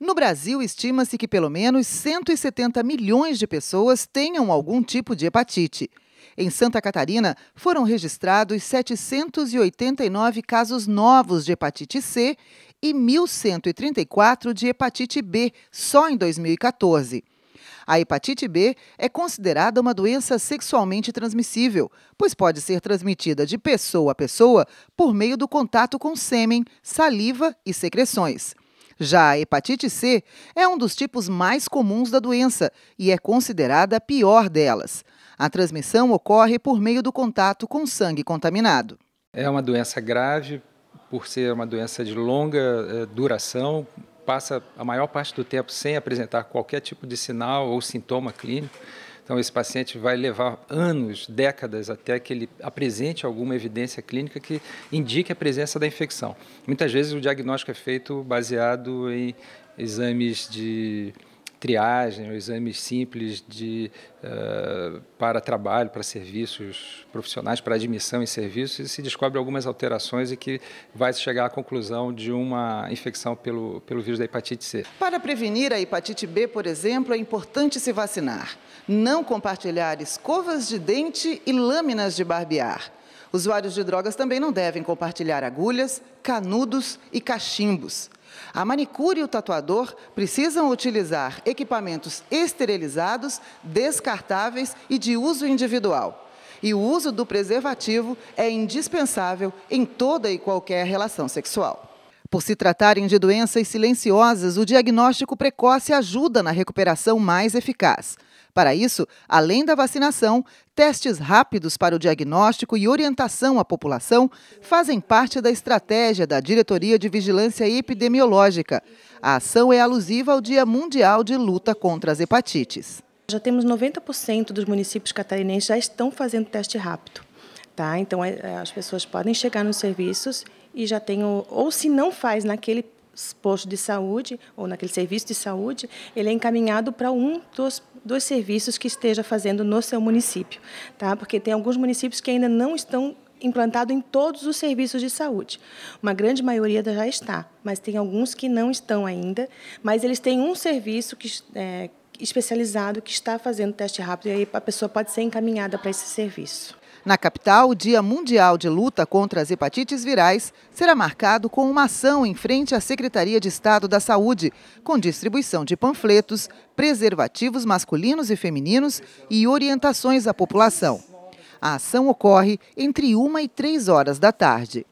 No Brasil, estima-se que pelo menos 170 milhões de pessoas tenham algum tipo de hepatite. Em Santa Catarina, foram registrados 789 casos novos de hepatite C e 1.134 de hepatite B só em 2014. A hepatite B é considerada uma doença sexualmente transmissível, pois pode ser transmitida de pessoa a pessoa por meio do contato com sêmen, saliva e secreções. Já a hepatite C é um dos tipos mais comuns da doença e é considerada a pior delas. A transmissão ocorre por meio do contato com sangue contaminado. É uma doença grave, por ser uma doença de longa eh, duração, passa a maior parte do tempo sem apresentar qualquer tipo de sinal ou sintoma clínico. Então, esse paciente vai levar anos, décadas, até que ele apresente alguma evidência clínica que indique a presença da infecção. Muitas vezes o diagnóstico é feito baseado em exames de triagem, os exames simples de, uh, para trabalho, para serviços profissionais, para admissão em serviços, e se descobre algumas alterações e que vai chegar à conclusão de uma infecção pelo, pelo vírus da hepatite C. Para prevenir a hepatite B, por exemplo, é importante se vacinar. Não compartilhar escovas de dente e lâminas de barbear. Usuários de drogas também não devem compartilhar agulhas, canudos e cachimbos. A manicure e o tatuador precisam utilizar equipamentos esterilizados, descartáveis e de uso individual. E o uso do preservativo é indispensável em toda e qualquer relação sexual. Por se tratarem de doenças silenciosas, o diagnóstico precoce ajuda na recuperação mais eficaz. Para isso, além da vacinação, testes rápidos para o diagnóstico e orientação à população fazem parte da estratégia da Diretoria de Vigilância Epidemiológica. A ação é alusiva ao Dia Mundial de Luta contra as Hepatites. Já temos 90% dos municípios catarinenses já estão fazendo teste rápido. Tá? Então, é, é, as pessoas podem chegar nos serviços e já tem, ou se não faz naquele posto de saúde ou naquele serviço de saúde, ele é encaminhado para um dos, dos serviços que esteja fazendo no seu município, tá? Porque tem alguns municípios que ainda não estão implantado em todos os serviços de saúde. Uma grande maioria já está, mas tem alguns que não estão ainda. Mas eles têm um serviço que, é, especializado que está fazendo teste rápido e aí a pessoa pode ser encaminhada para esse serviço. Na capital, o Dia Mundial de Luta contra as Hepatites Virais será marcado com uma ação em frente à Secretaria de Estado da Saúde, com distribuição de panfletos, preservativos masculinos e femininos e orientações à população. A ação ocorre entre 1 e 3 horas da tarde.